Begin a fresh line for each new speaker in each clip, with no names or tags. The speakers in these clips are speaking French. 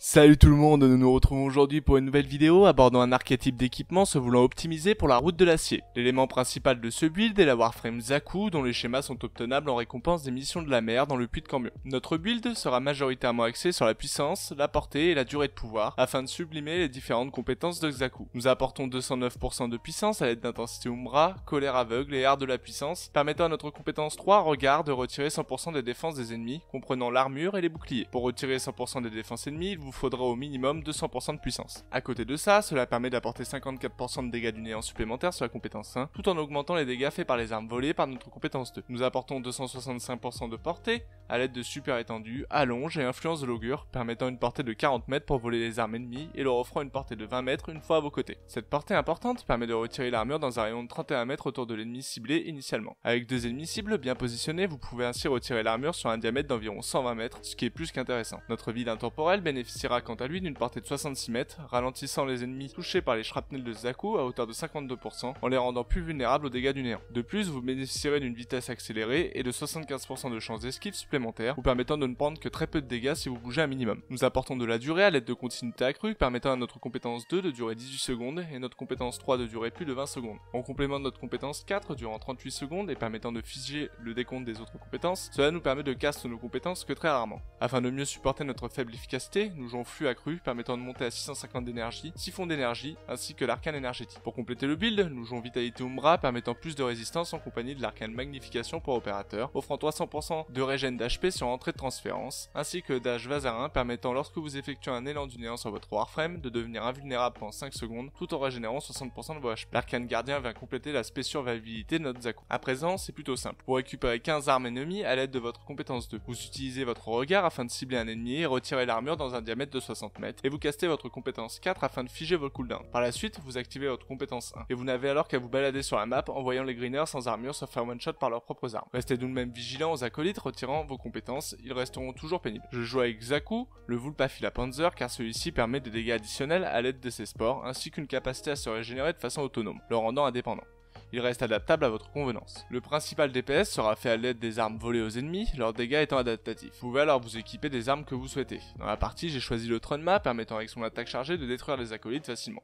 Salut tout le monde, nous nous retrouvons aujourd'hui pour une nouvelle vidéo abordant un archétype d'équipement se voulant optimiser pour la route de l'acier. L'élément principal de ce build est la Warframe Zaku dont les schémas sont obtenables en récompense des missions de la mer dans le puits de Cambio. Notre build sera majoritairement axé sur la puissance, la portée et la durée de pouvoir afin de sublimer les différentes compétences de Zaku. Nous apportons 209% de puissance à l'aide d'intensité Umbra, colère aveugle et art de la puissance, permettant à notre compétence 3 regard de retirer 100% des défenses des ennemis, comprenant l'armure et les boucliers. Pour retirer 100% des défenses ennemies, vous faudra au minimum 200% de puissance. A côté de ça, cela permet d'apporter 54% de dégâts du néant supplémentaire sur la compétence 1, tout en augmentant les dégâts faits par les armes volées par notre compétence 2. Nous apportons 265% de portée à l'aide de super étendue, allonge et influence de l'augure, permettant une portée de 40 mètres pour voler les armes ennemies et leur offrant une portée de 20 mètres une fois à vos côtés. Cette portée importante permet de retirer l'armure dans un rayon de 31 mètres autour de l'ennemi ciblé initialement. Avec deux ennemis cibles bien positionnés, vous pouvez ainsi retirer l'armure sur un diamètre d'environ 120 mètres, ce qui est plus qu'intéressant. Notre vide intemporelle bénéficie sera quant à lui d'une portée de 66 mètres, ralentissant les ennemis touchés par les shrapnels de Zaku à hauteur de 52% en les rendant plus vulnérables aux dégâts du néant. De plus, vous bénéficierez d'une vitesse accélérée et de 75% de chances d'esquive supplémentaires, vous permettant de ne prendre que très peu de dégâts si vous bougez un minimum. Nous apportons de la durée à l'aide de continuité accrue, permettant à notre compétence 2 de durer 18 secondes et notre compétence 3 de durer plus de 20 secondes. En complément de notre compétence 4 durant 38 secondes et permettant de figer le décompte des autres compétences, cela nous permet de cast nos compétences que très rarement. Afin de mieux supporter notre faible efficacité, nous jouons flux accru permettant de monter à 650 d'énergie, 6 d'énergie ainsi que l'arcane énergétique. Pour compléter le build, nous jouons Vitalité Umbra permettant plus de résistance en compagnie de l'arcane magnification pour opérateur, offrant 300% de régène d'HP sur entrée de transférence, ainsi que Dash Vazarin permettant lorsque vous effectuez un élan du néant sur votre Warframe de devenir invulnérable pendant 5 secondes tout en régénérant 60% de vos HP. L'arcane gardien vient compléter l'aspect survivabilité de notre Zaku. À présent, c'est plutôt simple. Vous récupérez 15 armes ennemies à l'aide de votre compétence 2. Vous utilisez votre regard afin de cibler un ennemi et retirer l'armure dans un diable de 60 mètres, et vous castez votre compétence 4 afin de figer vos cooldowns. Par la suite, vous activez votre compétence 1, et vous n'avez alors qu'à vous balader sur la map en voyant les greeners sans armure se faire one-shot par leurs propres armes. Restez tout de même vigilants aux acolytes retirant vos compétences, ils resteront toujours pénibles. Je joue avec Zaku, le Vulpafila Panzer, car celui-ci permet des dégâts additionnels à l'aide de ses sports, ainsi qu'une capacité à se régénérer de façon autonome, le rendant indépendant il reste adaptable à votre convenance. Le principal DPS sera fait à l'aide des armes volées aux ennemis, leurs dégâts étant adaptatifs. Vous pouvez alors vous équiper des armes que vous souhaitez. Dans la partie, j'ai choisi le Tronma, permettant avec son attaque chargée de détruire les acolytes facilement.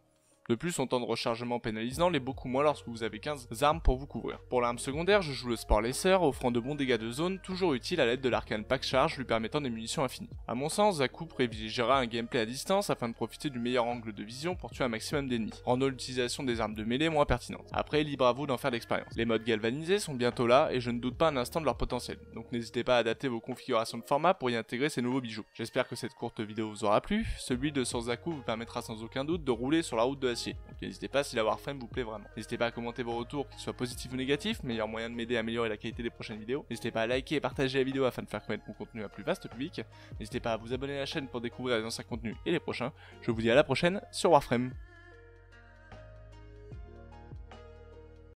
De plus, son temps de rechargement pénalisant l'est beaucoup moins lorsque vous avez 15 armes pour vous couvrir. Pour l'arme secondaire, je joue le Sport Lesser, offrant de bons dégâts de zone, toujours utile à l'aide de l'arcane pack charge lui permettant des munitions infinies. A mon sens, Zaku privilégiera un gameplay à distance afin de profiter du meilleur angle de vision pour tuer un maximum d'ennemis, rendant l'utilisation des armes de mêlée moins pertinente. Après, libre à vous d'en faire l'expérience. Les modes galvanisés sont bientôt là et je ne doute pas un instant de leur potentiel, donc n'hésitez pas à adapter vos configurations de format pour y intégrer ces nouveaux bijoux. J'espère que cette courte vidéo vous aura plu, celui de Zaku vous permettra sans aucun doute de rouler sur la route de la n'hésitez pas si la Warframe vous plaît vraiment. N'hésitez pas à commenter vos retours, qu'ils soient positifs ou négatifs, meilleur moyen de m'aider à améliorer la qualité des prochaines vidéos. N'hésitez pas à liker et partager la vidéo afin de faire connaître mon contenu à plus vaste public. N'hésitez pas à vous abonner à la chaîne pour découvrir les anciens contenus et les prochains. Je vous dis à la prochaine sur Warframe.